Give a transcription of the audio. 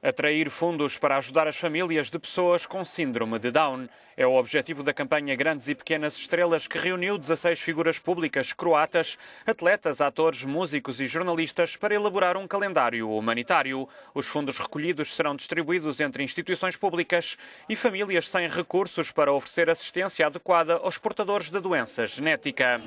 Atrair fundos para ajudar as famílias de pessoas com síndrome de Down é o objetivo da campanha Grandes e Pequenas Estrelas, que reuniu 16 figuras públicas croatas, atletas, atores, músicos e jornalistas para elaborar um calendário humanitário. Os fundos recolhidos serão distribuídos entre instituições públicas e famílias sem recursos para oferecer assistência adequada aos portadores da doença genética.